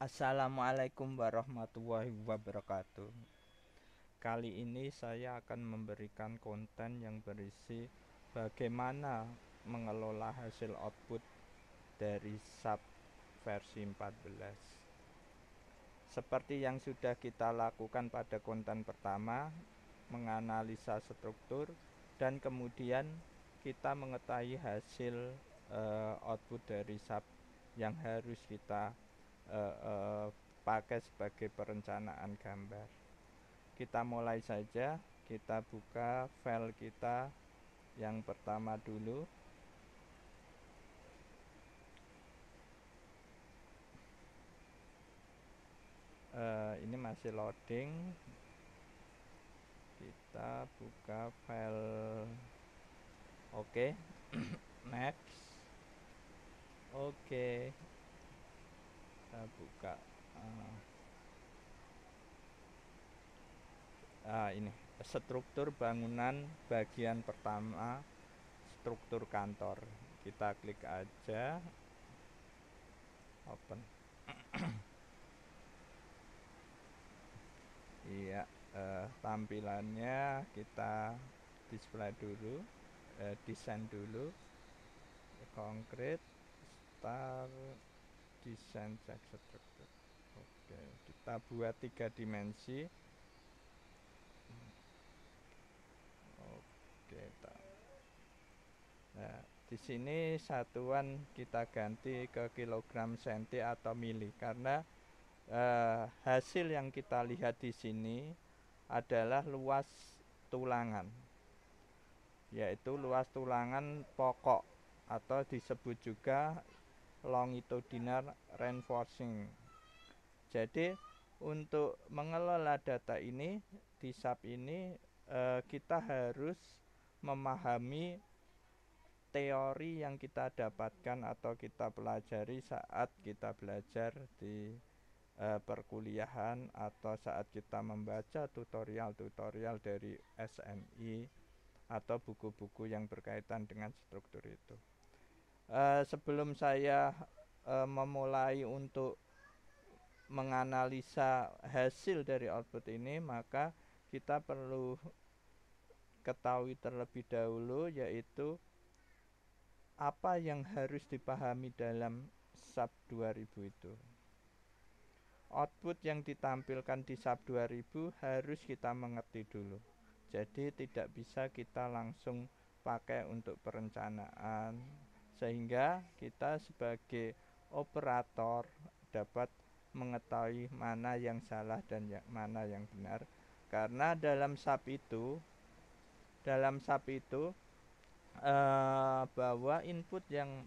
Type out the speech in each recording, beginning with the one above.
Assalamualaikum warahmatullahi wabarakatuh. Kali ini saya akan memberikan konten yang berisi bagaimana mengelola hasil output dari sub versi 14. Seperti yang sudah kita lakukan pada konten pertama, menganalisa struktur dan kemudian kita mengetahui hasil uh, output dari sub yang harus kita uh, uh, pakai sebagai perencanaan gambar kita mulai saja kita buka file kita yang pertama dulu uh, ini masih loading kita buka file oke okay. next oke okay kita buka uh, ini struktur bangunan bagian pertama struktur kantor kita klik aja open iya eh, tampilannya kita display dulu eh, desain dulu konkret start desain jaket struktur oke kita buat tiga dimensi oke tak nah di sini satuan kita ganti ke kilogram senti atau mili karena eh, hasil yang kita lihat di sini adalah luas tulangan yaitu luas tulangan pokok atau disebut juga longitudinal reinforcing. Jadi untuk mengelola data ini di SAP ini eh, kita harus memahami teori yang kita dapatkan atau kita pelajari saat kita belajar di eh, perkuliahan atau saat kita membaca tutorial-tutorial dari SNI atau buku-buku yang berkaitan dengan struktur itu. Eh, sebelum saya uh, memulai untuk menganalisa hasil dari output ini maka kita perlu ketahui terlebih dahulu yaitu apa yang harus dipahami dalam sub 2000 itu output yang ditampilkan di sub 2000 harus kita mengerti dulu jadi tidak bisa kita langsung pakai untuk perencanaan sehingga kita sebagai operator dapat mengetahui mana yang salah dan yang mana yang benar karena dalam SAP itu dalam SAP itu eh, bahwa input yang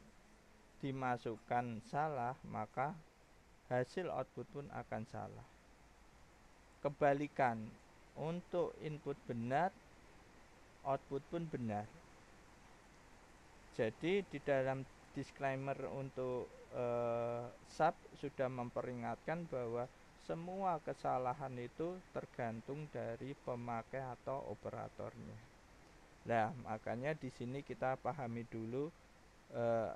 dimasukkan salah maka hasil output pun akan salah kebalikan untuk input benar output pun benar jadi di dalam disclaimer untuk uh, eh, SAP sudah memperingatkan bahwa semua kesalahan itu tergantung dari pemakai atau operatornya. Nah, makanya di sini kita pahami dulu eh,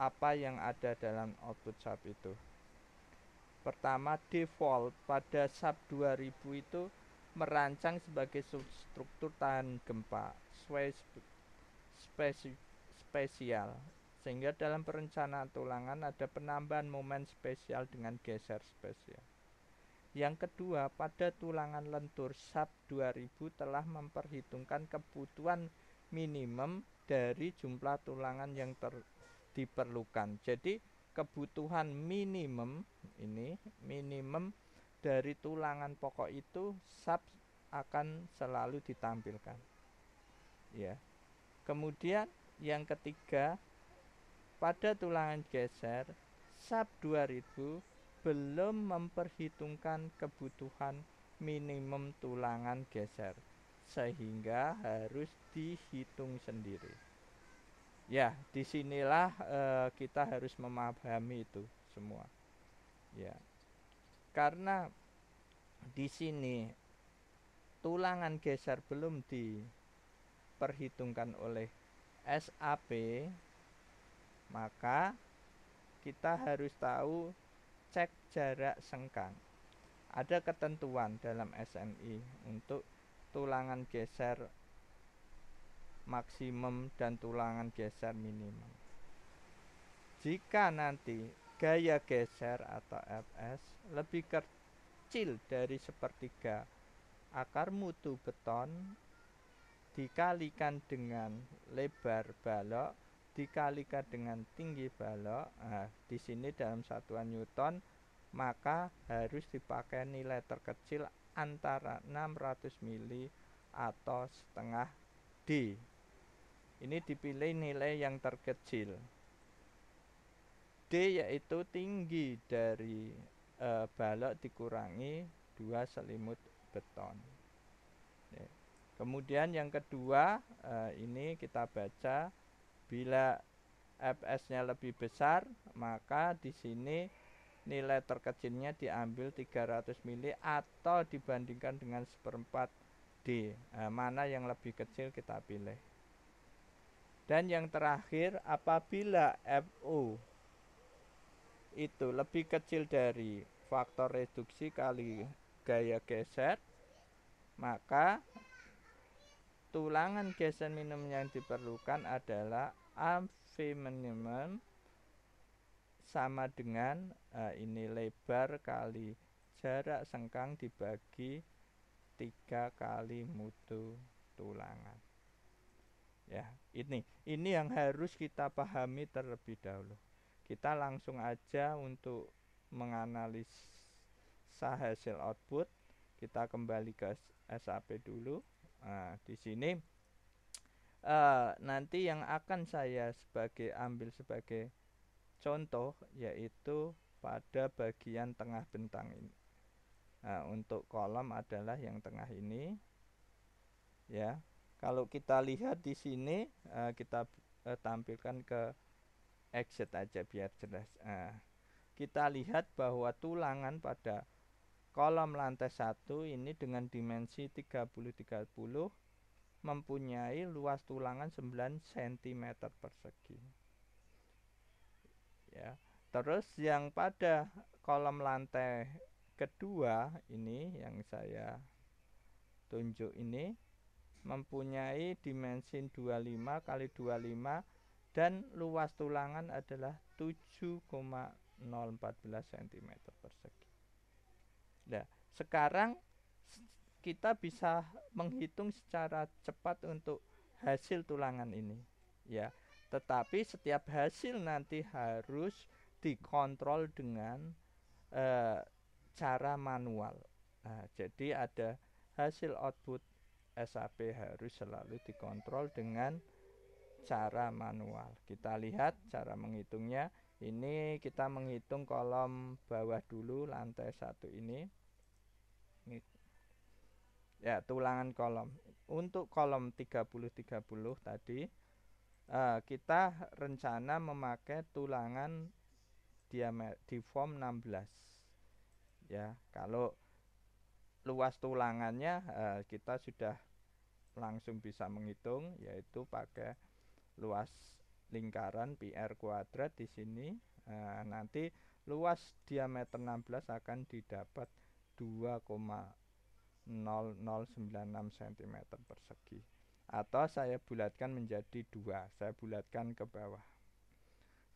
apa yang ada dalam output SAP itu. Pertama, default pada SAP 2000 itu merancang sebagai struktur tahan gempa sesuai spesi spesial sehingga dalam perencanaan tulangan ada penambahan momen spesial dengan geser spesial. Yang kedua, pada tulangan lentur SAP 2000 telah memperhitungkan kebutuhan minimum dari jumlah tulangan yang ter diperlukan. Jadi kebutuhan minimum ini minimum dari tulangan pokok itu SAP akan selalu ditampilkan. Ya. Kemudian yang ketiga, pada tulangan geser SAP 2000 belum memperhitungkan kebutuhan minimum tulangan geser sehingga harus dihitung sendiri. Ya, disinilah e, kita harus memahami itu semua. Ya, karena di sini tulangan geser belum di diperhitungkan oleh SAP maka kita harus tahu cek jarak sengkang. Ada ketentuan dalam SNI untuk tulangan geser maksimum dan tulangan geser minimum. Jika nanti gaya geser atau FS lebih kecil dari sepertiga akar mutu beton dikalikan dengan lebar balok dikalikan dengan tinggi balok nah, di sini dalam satuan newton maka harus dipakai nilai terkecil antara 600 mili atau setengah D ini dipilih nilai yang terkecil D yaitu tinggi dari e, balok dikurangi dua selimut beton Kemudian yang kedua eh, ini kita baca bila fs-nya lebih besar maka di sini nilai terkecilnya diambil 300 mili atau dibandingkan dengan seperempat d eh, mana yang lebih kecil kita pilih. Dan yang terakhir apabila fu itu lebih kecil dari faktor reduksi kali gaya geser maka Tulangan gesen minum yang diperlukan adalah minimum sama dengan uh, ini lebar kali jarak sengkang dibagi tiga kali mutu tulangan ya ini ini yang harus kita pahami terlebih dahulu kita langsung aja untuk menganalisa hasil output kita kembali ke SAP dulu Nah, di sini uh, nanti yang akan saya sebagai ambil sebagai contoh yaitu pada bagian tengah bentang ini. Nah, untuk kolom adalah yang tengah ini. Ya. Kalau kita lihat di sini uh, kita uh, tampilkan ke exit aja biar jelas. Uh, kita lihat bahwa tulangan pada kolom lantai satu ini dengan dimensi 30-30 mempunyai luas tulangan 9 cm persegi ya terus yang pada kolom lantai kedua ini yang saya tunjuk ini mempunyai dimensi 25 kali 25 dan luas tulangan adalah 7,014 cm persegi Nah, sekarang kita bisa menghitung secara cepat untuk hasil tulangan ini ya. Tetapi setiap hasil nanti harus dikontrol dengan e, cara manual. Nah, jadi ada hasil output SAP harus selalu dikontrol dengan cara manual. Kita lihat cara menghitungnya ini kita menghitung kolom bawah dulu lantai satu ini. ya tulangan kolom untuk kolom 30-30 tadi eh, kita rencana memakai tulangan diameter di form 16 ya kalau luas tulangannya eh, kita sudah langsung bisa menghitung yaitu pakai luas lingkaran PR kuadrat di sini uh, nanti luas diameter 16 akan didapat 2,0096 cm persegi atau saya bulatkan menjadi dua saya bulatkan ke bawah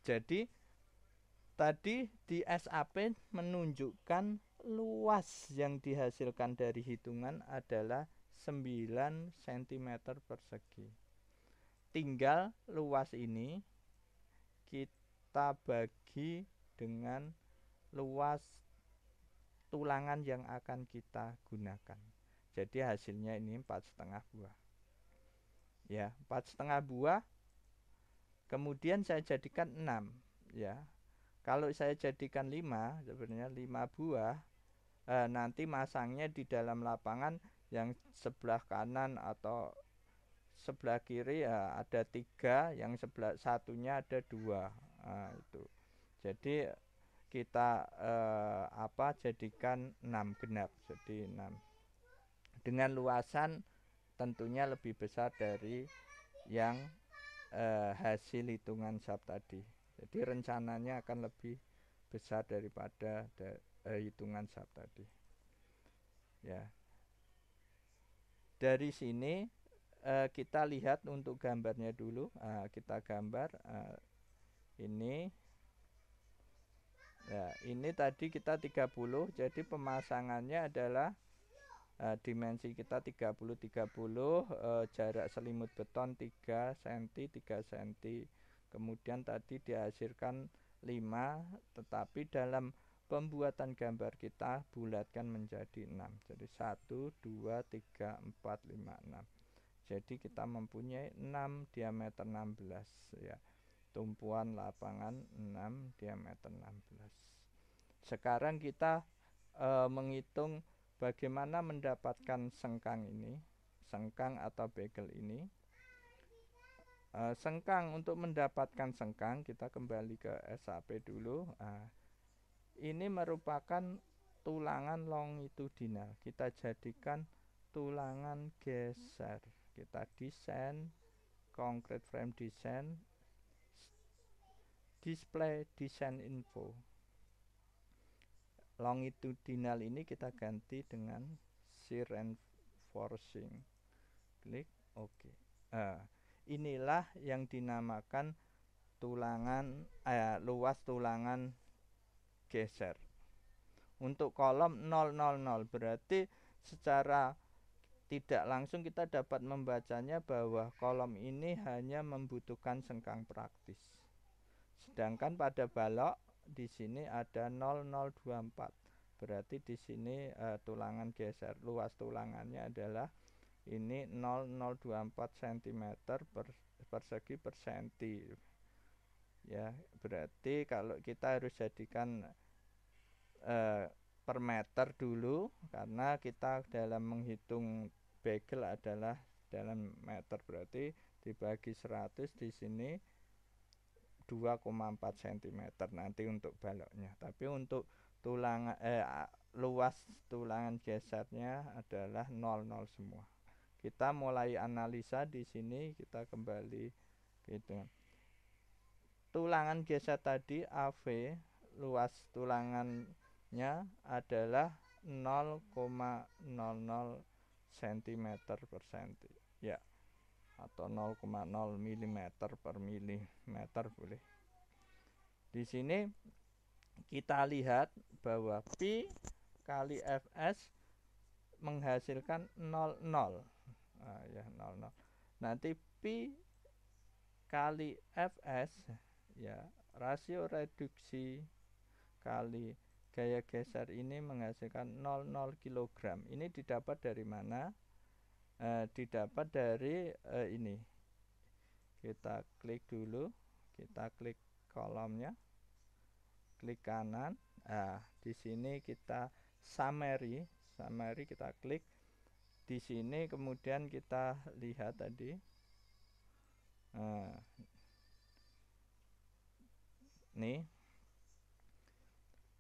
jadi tadi di SAP menunjukkan luas yang dihasilkan dari hitungan adalah 9 cm persegi tinggal luas ini kita bagi dengan luas tulangan yang akan kita gunakan jadi hasilnya ini empat setengah buah ya empat setengah buah kemudian saya jadikan enam. ya kalau saya jadikan lima, sebenarnya lima buah eh, nanti masangnya di dalam lapangan yang sebelah kanan atau sebelah kiri ya ada tiga yang sebelah satunya ada dua nah, itu jadi kita eh, apa jadikan enam genap jadi enam dengan luasan tentunya lebih besar dari yang eh, hasil hitungan sub tadi jadi rencananya akan lebih besar daripada da, eh, hitungan sub tadi ya dari sini uh, kita lihat untuk gambarnya dulu uh, kita gambar uh, ini ya ini tadi kita 30 jadi pemasangannya adalah uh, dimensi kita 30 30 uh, jarak selimut beton 3 cm 3 cm kemudian tadi dihasilkan 5 tetapi dalam pembuatan gambar kita bulatkan menjadi 6 jadi 1 2 3 4 5 6 jadi kita mempunyai 6 diameter 16 ya. Tumpuan lapangan 6 diameter 16. Sekarang kita e, menghitung bagaimana mendapatkan sengkang ini, sengkang atau bagel ini. E, sengkang untuk mendapatkan sengkang kita kembali ke SAP dulu. Nah, ini merupakan tulangan longitudinal. Kita jadikan tulangan geser kita desain concrete frame desain display desain info longitudinal ini kita ganti dengan shear forcing klik ok uh, inilah yang dinamakan tulangan eh, luas tulangan geser untuk kolom 000 berarti secara tidak langsung kita dapat membacanya bahwa kolom ini hanya membutuhkan sengkang praktis. Sedangkan pada balok di sini ada 0024. Berarti di sini uh, tulangan geser luas tulangannya adalah ini 0024 cm per persegi per senti. Ya, berarti kalau kita harus jadikan uh, per meter dulu karena kita dalam menghitung bagel adalah dalam meter berarti dibagi 100 di sini 2,4 cm nanti untuk baloknya tapi untuk tulang eh, luas tulangan gesernya adalah 00 semua kita mulai analisa di sini kita kembali gitu tulangan geser tadi AV luas tulangannya adalah 0,00 cm per cm ya atau 0,0 mm per milimeter boleh di sini kita lihat bahwa pi kali fs menghasilkan 00 nah, ya 00 nanti pi kali fs ya rasio reduksi kali Gaya geser ini menghasilkan 00 kg. Ini didapat dari mana? E, didapat dari e, ini. Kita klik dulu, kita klik kolomnya. Klik kanan. Nah, di sini kita summary, summary kita klik di sini kemudian kita lihat tadi nah, nih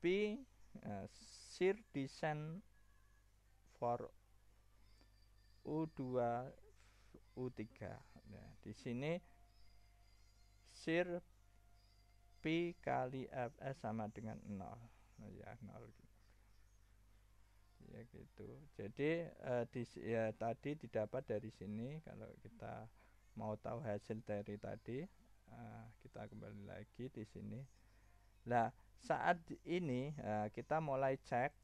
P uh, eh, shear descent for U2 U3 nah, di sini Sir P kali Fs sama dengan 0 nah, ya 0 gitu. ya gitu jadi uh, di, ya, tadi didapat dari sini kalau kita mau tahu hasil dari tadi uh, kita kembali lagi di sini lah saat ini eh, kita mulai cek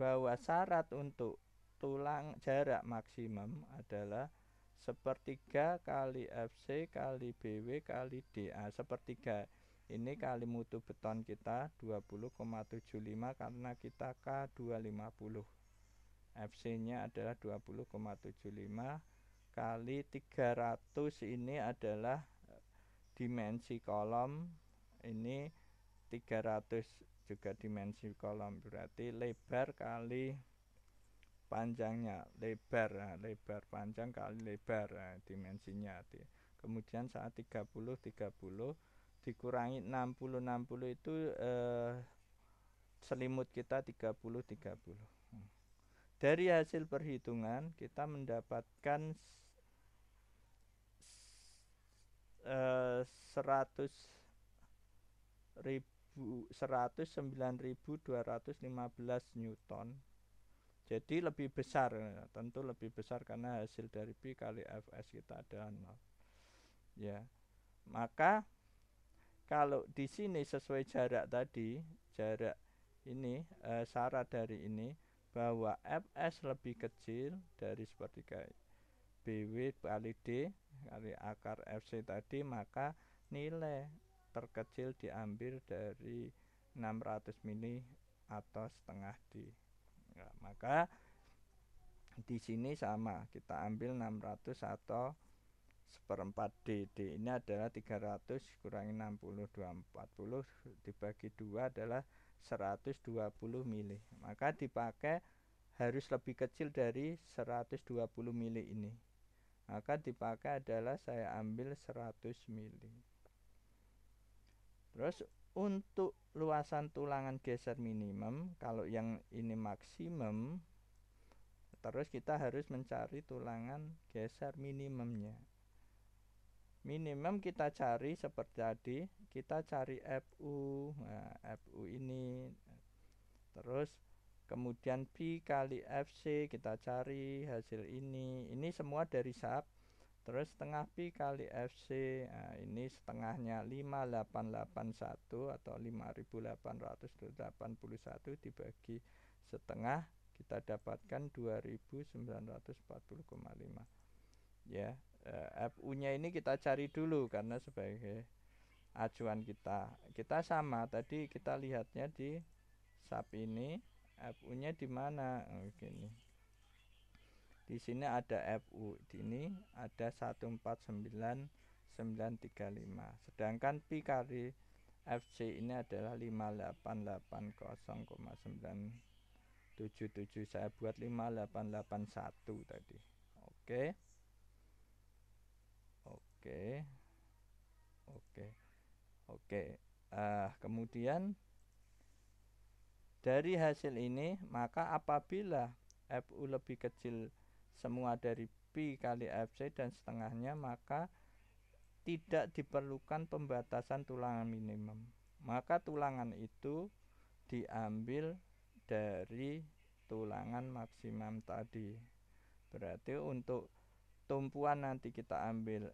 bahwa syarat untuk tulang jarak maksimum adalah sepertiga kali FC kali BW kali DA sepertiga ini kali mutu beton kita 20,75 karena kita K250 FC nya adalah 20,75 kali 300 ini adalah eh, dimensi kolom ini 300 juga dimensi kolom berarti lebar kali panjangnya lebar nah, lebar panjang kali lebar nah, dimensinya kemudian saat 30 30 dikurangi 60 60 itu eh, selimut kita 30 30 hmm. dari hasil perhitungan kita mendapatkan eh, 100 ribu 109.215 Newton jadi lebih besar tentu lebih besar karena hasil dari P kali Fs kita ada 0 ya maka kalau di sini sesuai jarak tadi jarak ini e, syarat dari ini bahwa Fs lebih kecil dari seperti kayak BW kali D kali akar FC tadi maka nilai terkecil diambil dari 600 mili atau setengah di ya, maka di sini sama kita ambil 600 atau seperempat D D ini adalah 300 kurangi 60 240 dibagi dua adalah 120 mili maka dipakai harus lebih kecil dari 120 mili ini maka dipakai adalah saya ambil 100 mili Terus untuk luasan tulangan geser minimum, kalau yang ini maksimum, terus kita harus mencari tulangan geser minimumnya. Minimum kita cari seperti tadi, kita cari FU, nah, FU ini, terus kemudian P kali FC kita cari hasil ini, ini semua dari sub terus setengah pi kali FC nah, ini setengahnya 5881 atau 5881 dibagi setengah kita dapatkan 2940,5 ya eh, FU nya ini kita cari dulu karena sebagai acuan kita kita sama tadi kita lihatnya di sub ini FU nya di mana oke oh, nih di sini ada FU di ini ada 149935 sedangkan pi kali FC ini adalah 5880,977 saya buat 5881 tadi oke oke oke oke uh, kemudian dari hasil ini maka apabila FU lebih kecil semua dari P kali FC dan setengahnya maka tidak diperlukan pembatasan tulangan minimum maka tulangan itu diambil dari tulangan maksimum tadi berarti untuk tumpuan nanti kita ambil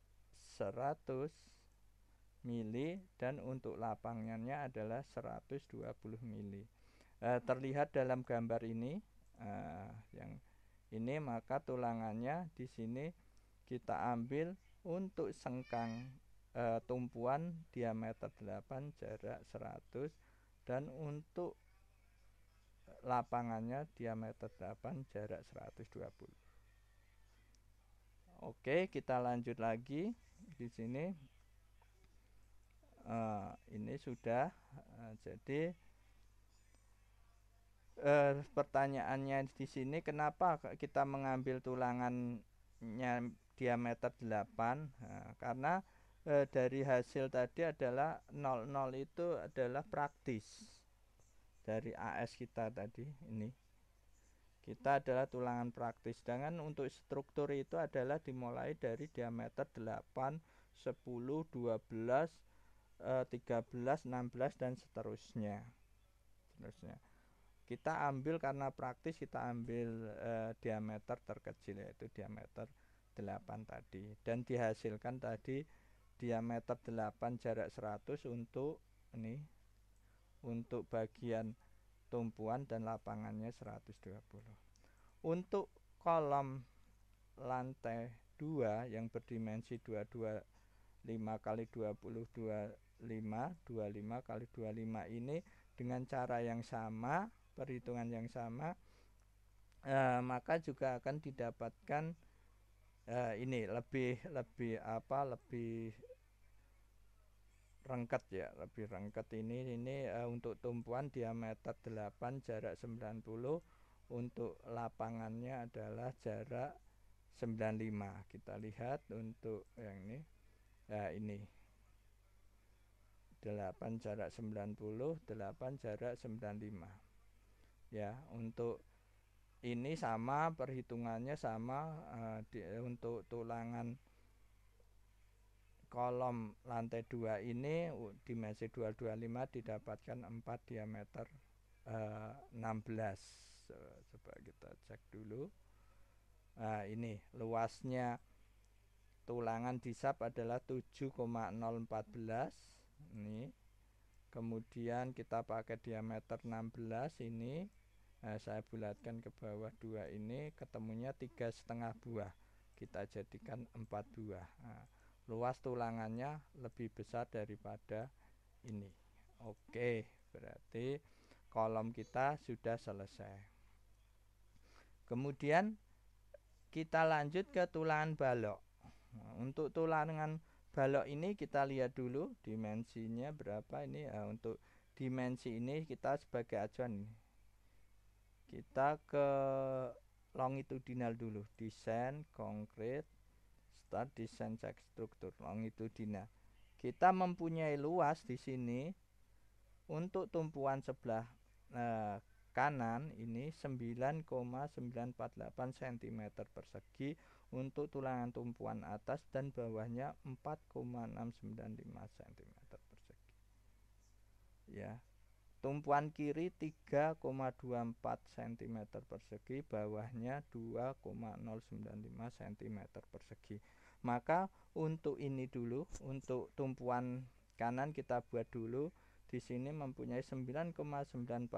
100 mili dan untuk lapangannya adalah 120 mili e, terlihat dalam gambar ini e, yang ini maka tulangannya di sini kita ambil untuk sengkang e, tumpuan diameter 8 jarak 100 dan untuk lapangannya diameter 8 jarak 120 Oke kita lanjut lagi di sini e, ini sudah e, jadi eh, pertanyaannya di sini kenapa kita mengambil tulangannya diameter 8 nah, karena eh, dari hasil tadi adalah 00 itu adalah praktis dari AS kita tadi ini kita adalah tulangan praktis dengan untuk struktur itu adalah dimulai dari diameter 8 10 12 13 16 dan seterusnya seterusnya kita ambil karena praktis kita ambil eh, diameter terkecil yaitu diameter 8 tadi dan dihasilkan tadi diameter 8 jarak 100 untuk ini untuk bagian tumpuan dan lapangannya 120 untuk kolom lantai 2 yang berdimensi 225 kali 22 5 25 kali 25 ini dengan cara yang sama perhitungan yang sama e, maka juga akan didapatkan e, ini lebih lebih apa lebih rengket ya lebih rengket ini ini e, untuk tumpuan diameter 8 jarak 90 untuk lapangannya adalah jarak 95 kita lihat untuk yang ini ya ini 8 jarak 90 8 jarak 95 ya untuk ini sama perhitungannya sama uh, di, untuk tulangan kolom lantai dua ini dimensi 225 didapatkan 4 diameter uh, eh, 16 eh, coba kita cek dulu nah, ini luasnya tulangan disap adalah 7,014 ini kemudian kita pakai diameter 16 ini nah, saya bulatkan ke bawah dua ini ketemunya tiga setengah buah kita jadikan empat buah nah, luas tulangannya lebih besar daripada ini oke berarti kolom kita sudah selesai kemudian kita lanjut ke tulangan balok nah, untuk tulangan balok ini kita lihat dulu dimensinya berapa ini nah, untuk dimensi ini kita sebagai acuan kita ke longitudinal dulu desain konkret start desain cek struktur longitudinal kita mempunyai luas di sini untuk tumpuan sebelah eh, kanan ini 9,948 cm persegi untuk tulangan tumpuan atas dan bawahnya 4,695 cm persegi ya tumpuan kiri 3,24 cm persegi bawahnya 2,095 cm persegi maka untuk ini dulu untuk tumpuan kanan kita buat dulu di sini mempunyai 9,948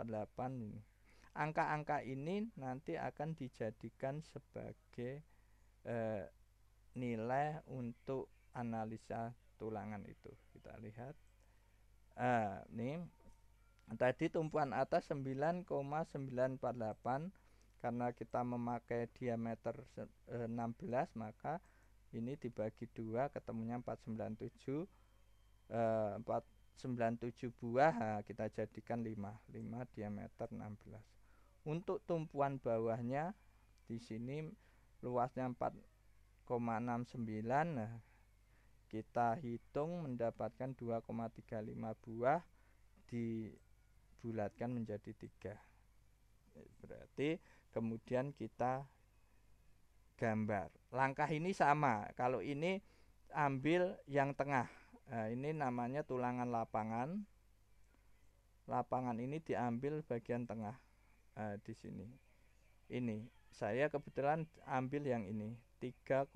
ini angka-angka ini nanti akan dijadikan sebagai eh, nilai untuk analisa tulangan itu kita lihat eh, nih tadi tumpuan atas 9,948 karena kita memakai diameter 16 eh, maka ini dibagi dua ketemunya 497 eh, 497 buah nah, kita jadikan 5 5 diameter 16 untuk tumpuan bawahnya di sini luasnya 4,69 nah, kita hitung mendapatkan 2,35 buah di bulatkan menjadi tiga berarti kemudian kita gambar langkah ini sama kalau ini ambil yang tengah nah, ini namanya tulangan lapangan lapangan ini diambil bagian tengah nah, di sini ini saya kebetulan ambil yang ini 3,051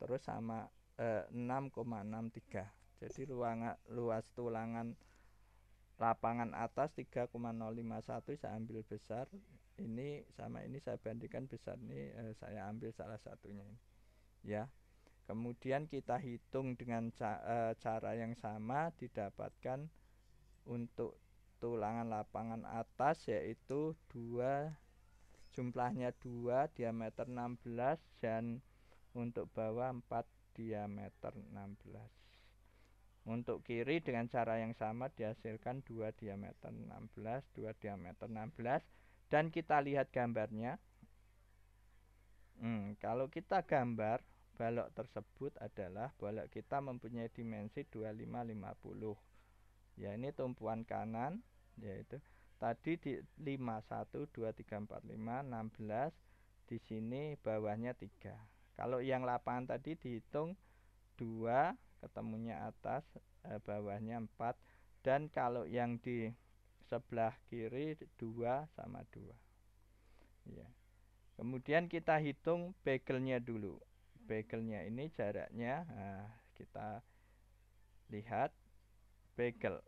terus sama eh, 6,63 jadi ruangan luas tulangan lapangan atas 3,051 saya ambil besar ini sama ini saya bandingkan besar ini eh, saya ambil salah satunya ini ya kemudian kita hitung dengan ca eh, cara yang sama didapatkan untuk tulangan lapangan atas yaitu dua jumlahnya dua diameter 16 dan untuk bawah 4 diameter 16 untuk kiri dengan cara yang sama dihasilkan 2 diameter 16, 2 diameter 16 dan kita lihat gambarnya. Hmm, kalau kita gambar balok tersebut adalah balok kita mempunyai dimensi 2550. Ya, ini tumpuan kanan yaitu tadi di 51 2345 16 di sini bawahnya 3. Kalau yang lapangan tadi dihitung 2 ketemunya atas eh, bawahnya 4 dan kalau yang di sebelah kiri 2 sama 2 ya. kemudian kita hitung bagelnya dulu bagelnya ini jaraknya nah, kita lihat bagel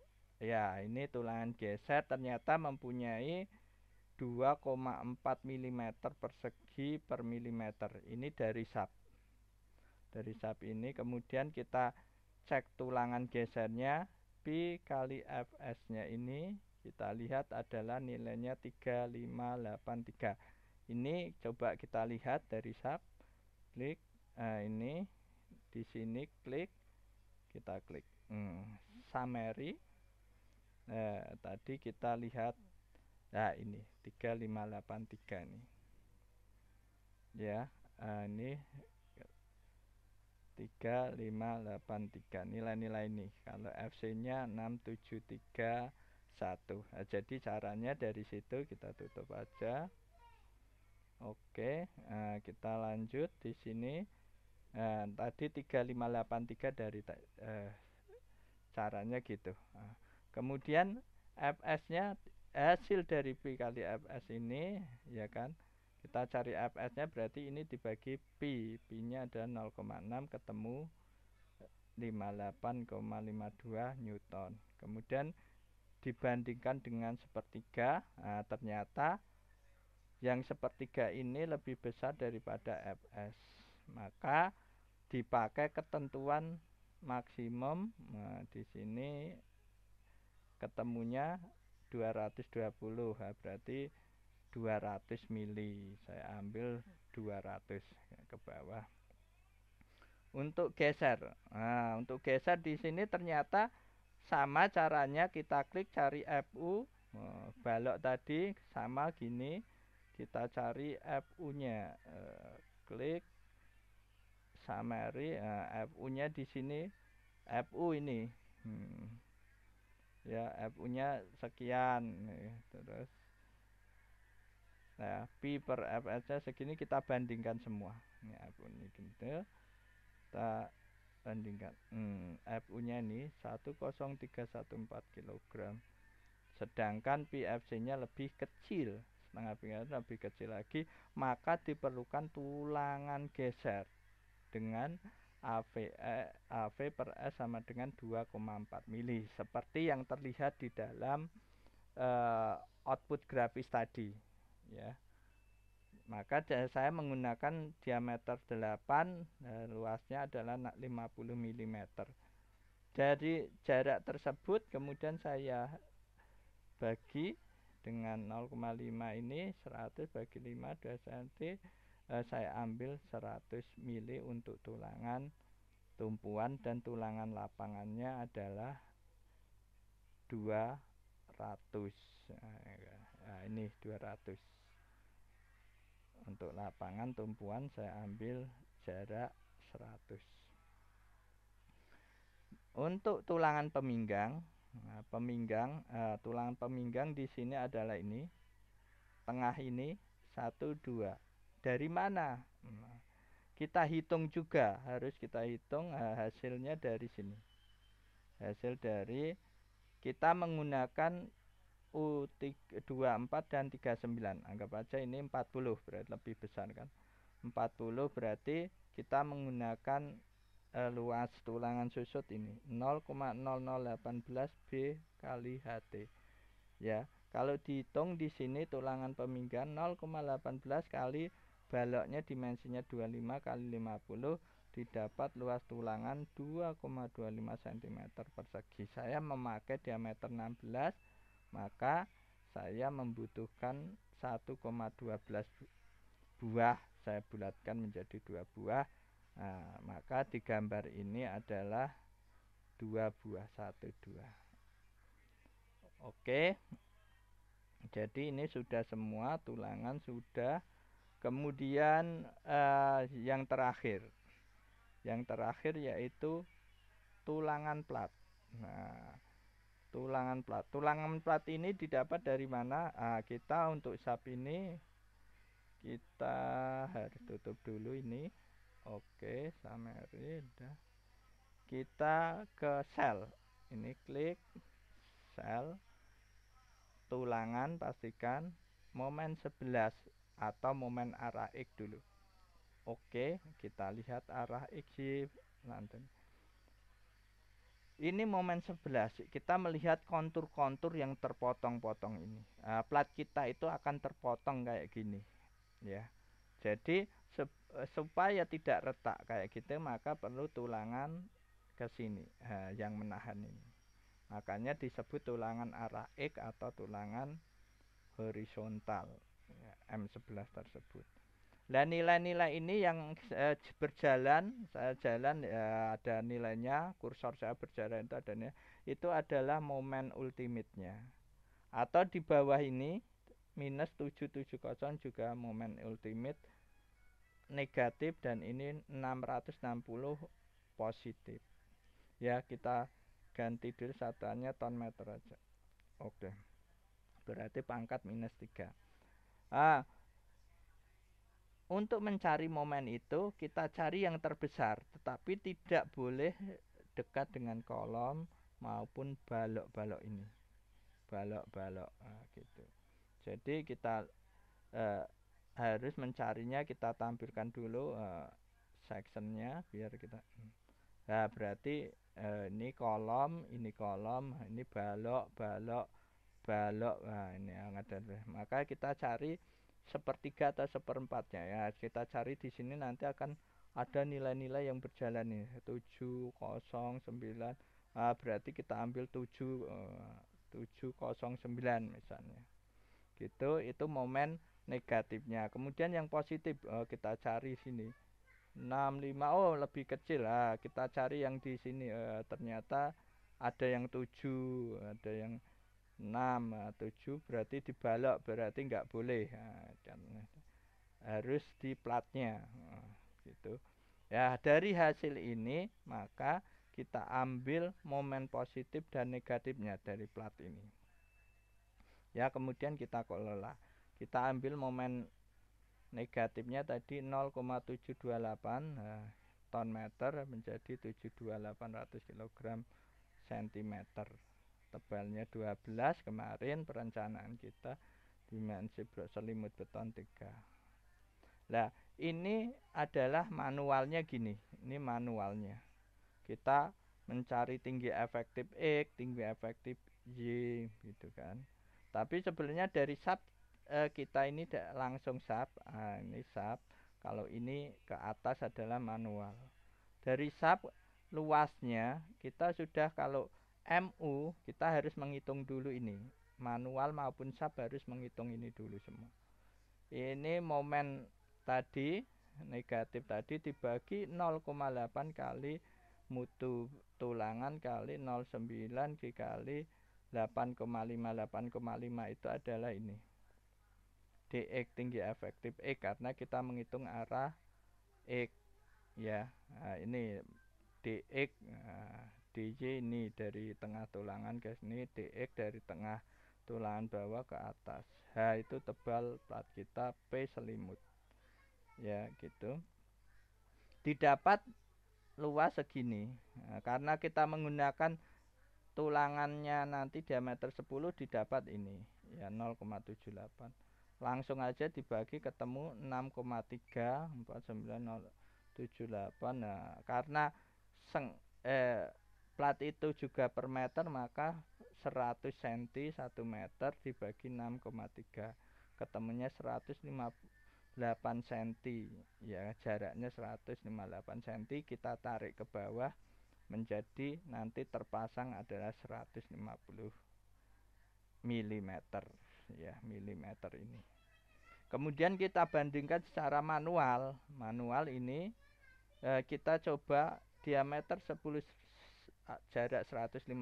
ya ini tulangan geser ternyata mempunyai 2,4 mm persegi per milimeter ini dari sub dari sapi ini kemudian kita cek tulangan gesernya P kali Fs nya ini kita lihat adalah nilainya 3583 ini coba kita lihat dari sub klik nah, ini di sini klik kita klik hmm, summary nah, tadi kita lihat nah ini 3583 nih ya eh, ini 3583 nilai-nilai ini kalau FC nya 6731 nah, jadi caranya dari situ kita tutup aja Oke nah, kita lanjut di sini nah, tadi 3583 dari eh, caranya gitu nah, kemudian FS nya hasil dari P kali FS ini ya kan kita cari fs nya berarti ini dibagi pi pi nya adalah 0,6 ketemu 58,52 newton kemudian dibandingkan dengan sepertiga nah, ternyata yang sepertiga ini lebih besar daripada fs maka dipakai ketentuan maksimum nah, di sini ketemunya 220 nah, berarti 200 mili saya ambil 200 ke bawah untuk geser nah, untuk geser di sini ternyata sama caranya kita klik cari FU eh, balok tadi sama gini kita cari FU nya eh, klik summary eh, FU nya di sini FU ini hmm. ya FU nya sekian gitu, terus nah P per FSC segini kita bandingkan semua ini F ini gitu kita bandingkan hmm, FU nya ini 10314 kg sedangkan PFC nya lebih kecil setengah pinggang lebih kecil lagi maka diperlukan tulangan geser dengan AV, eh, AV per S sama dengan 2,4 mili seperti yang terlihat di dalam eh, output grafis tadi ya maka saya menggunakan diameter 8 eh, luasnya adalah 50 mm dari jarak tersebut kemudian saya bagi dengan 0,5 ini 100 bagi 5 2 cm eh, saya ambil 100 mm untuk tulangan tumpuan dan tulangan lapangannya adalah 200 eh, ya. nah, ini 200 untuk lapangan tumpuan saya ambil jarak 100 untuk tulangan peminggang nah, peminggang uh, tulangan peminggang di sini adalah ini tengah ini 12. dari mana nah, kita hitung juga harus kita hitung uh, hasilnya dari sini hasil dari kita menggunakan U24 dan 39 anggap aja ini 40 berarti lebih besar kan 40 berarti kita menggunakan e, luas tulangan susut ini 0,0018 B kali HT ya kalau dihitung di sini tulangan pemingguan 0,18 kali baloknya dimensinya 25 kali 50 didapat luas tulangan 2,25 cm persegi saya memakai diameter 16 maka saya membutuhkan 1,12 buah saya bulatkan menjadi dua buah nah, maka di gambar ini adalah dua buah satu dua oke jadi ini sudah semua tulangan sudah kemudian eh, yang terakhir yang terakhir yaitu tulangan plat nah tulangan plat tulangan plat ini didapat dari mana nah, kita untuk sapi ini kita harus tutup dulu ini oke summary udah kita ke sel ini klik sel tulangan pastikan momen 11 atau momen arah X dulu oke kita lihat arah X nanti ini momen 11 kita melihat kontur-kontur yang terpotong-potong ini uh, plat kita itu akan terpotong kayak gini ya jadi eh, supaya tidak retak kayak gitu maka perlu tulangan ke sini uh, yang menahan ini makanya disebut tulangan arah x atau tulangan horizontal ya, M11 tersebut dan nilai-nilai ini yang eh, berjalan, saya eh, jalan ya ada nilainya, kursor saya berjalan itu ada nilai, itu adalah momen ultimate-nya. Atau di bawah ini minus 770 juga momen ultimate negatif dan ini 660 positif. Ya, kita ganti dulu satuannya ton meter aja. Oke. Berarti pangkat minus 3. Ah, untuk mencari momen itu kita cari yang terbesar, tetapi tidak boleh dekat dengan kolom maupun balok-balok ini. Balok-balok nah, gitu. Jadi kita eh, harus mencarinya kita tampilkan dulu eh, sectionnya biar kita. Nah berarti eh, ini kolom, ini kolom, ah, ini balok, balok, balok. Nah ini ada Maka kita cari sepertiga atau seperempatnya ya kita cari di sini nanti akan ada nilai-nilai yang berjalan nih tujuh 0 sembilan nah, berarti kita ambil 7 709 eh, misalnya gitu itu momen negatifnya kemudian yang positif oh, kita cari sini 65 oh lebih kecil lah kita cari yang di sini eh, ternyata ada yang 7 ada yang 6 7 eh, berarti dibalok berarti nggak boleh nah, harus di platnya eh, gitu ya dari hasil ini maka kita ambil momen positif dan negatifnya dari plat ini ya kemudian kita kelola kita ambil momen negatifnya tadi 0,728 eh, ton meter menjadi 72800 kg cm tebalnya 12 kemarin perencanaan kita dimensi blok selimut beton 3 nah ini adalah manualnya gini ini manualnya kita mencari tinggi efektif X tinggi efektif Y gitu kan tapi sebenarnya dari sub eh, kita ini langsung sub nah, ini sub kalau ini ke atas adalah manual dari sub luasnya kita sudah kalau MU kita harus menghitung dulu ini manual maupun sub harus menghitung ini dulu semua ini momen tadi negatif tadi dibagi 0,8 kali mutu tulangan kali 0,9 dikali 8,5 8,5 itu adalah ini DX tinggi efektif E karena kita menghitung arah X ya nah, ini DX nah, DJ ini dari tengah tulangan guys ini DX dari tengah tulangan bawah ke atas H itu tebal plat kita P selimut ya gitu didapat luas segini nah, karena kita menggunakan tulangannya nanti diameter 10 didapat ini ya 0,78 langsung aja dibagi ketemu 6,349078. nah karena seng eh plat itu juga per meter maka 100 cm 1 meter dibagi 6,3 ketemunya 158 cm ya jaraknya 158 cm kita tarik ke bawah menjadi nanti terpasang adalah 150 mm ya mm ini kemudian kita bandingkan secara manual manual ini eh, kita coba diameter 10 jarak 150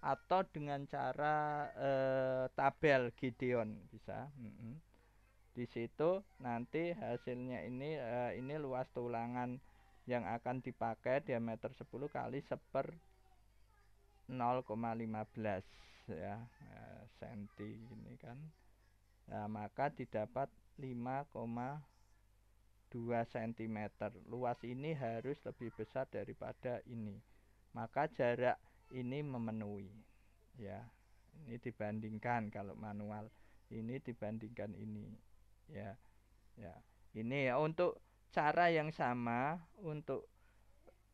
atau dengan cara eh, tabel Gideon bisa. Mm -hmm. Di situ nanti hasilnya ini eh, ini luas tulangan yang akan dipakai diameter 10 kali seper 0,15 ya eh, senti ini kan. Nah, maka didapat 5,2 cm. Luas ini harus lebih besar daripada ini maka jarak ini memenuhi ya ini dibandingkan kalau manual ini dibandingkan ini ya ya ini ya untuk cara yang sama untuk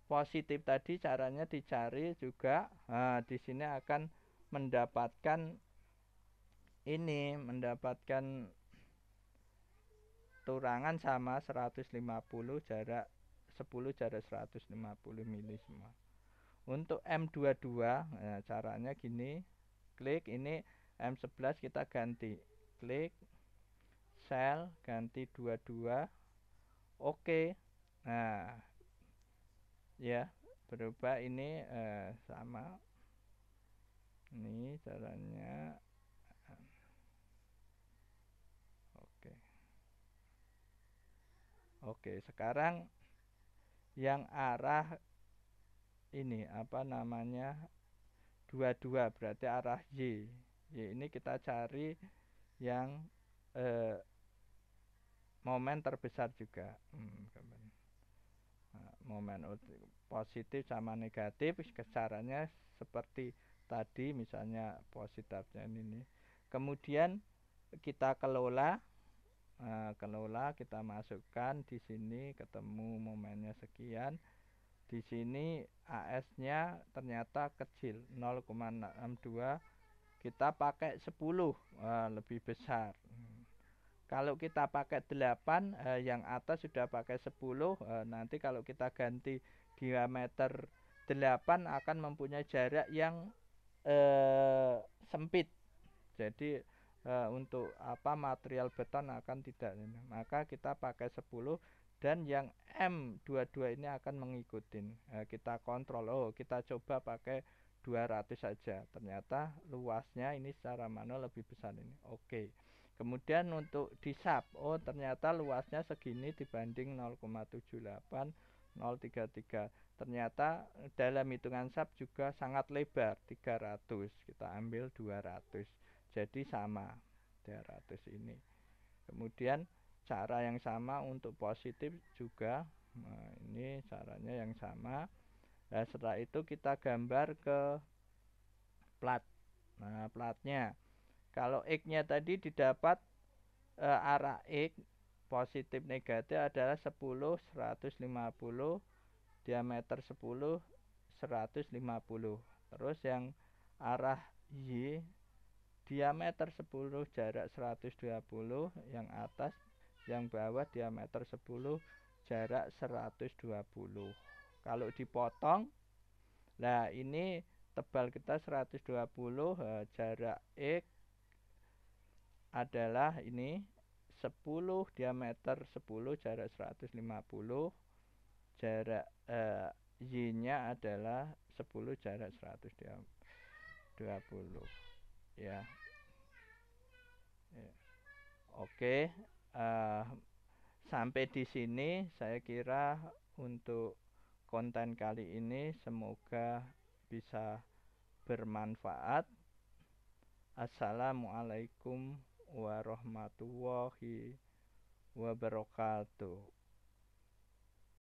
positif tadi caranya dicari juga nah, di sini akan mendapatkan ini mendapatkan turangan sama 150 jarak 10 jarak 150 mili semua untuk M22 ya, caranya gini klik ini M11 kita ganti klik sel ganti 22 oke okay. nah ya berubah ini eh, sama ini caranya oke okay. oke okay, sekarang yang arah ini apa namanya dua-dua berarti arah Y. Y ini kita cari yang eh, momen terbesar juga. Hmm, nah, momen positif sama negatif caranya seperti tadi misalnya positifnya ini. Kemudian kita kelola nah, kelola kita masukkan di sini ketemu momennya sekian di sini AS-nya ternyata kecil 0,62. Kita pakai 10 uh, eh, lebih besar. Kalau kita pakai 8 uh, eh, yang atas sudah pakai 10, uh, eh, nanti kalau kita ganti diameter 8 akan mempunyai jarak yang uh, sempit. Jadi uh, untuk apa material beton akan tidak maka kita pakai 10 dan yang M22 ini akan mengikuti nah, eh, kita kontrol oh kita coba pakai 200 saja ternyata luasnya ini secara manual lebih besar ini oke kemudian untuk di sub oh ternyata luasnya segini dibanding 0,78 033 ternyata dalam hitungan sub juga sangat lebar 300 kita ambil 200 jadi sama 300 ini kemudian cara yang sama untuk positif juga nah, ini caranya yang sama nah, setelah itu kita gambar ke plat nah platnya kalau x nya tadi didapat e, arah x positif negatif adalah 10 150 diameter 10 150 terus yang arah y diameter 10 jarak 120 yang atas yang bawah diameter 10 jarak 120 kalau dipotong nah ini tebal kita 120 eh, jarak X adalah ini 10 diameter 10 jarak 150 jarak eh, Y nya adalah 10 jarak 120 ya, ya. oke okay uh, sampai di sini saya kira untuk konten kali ini semoga bisa bermanfaat. Assalamualaikum warahmatullahi wabarakatuh.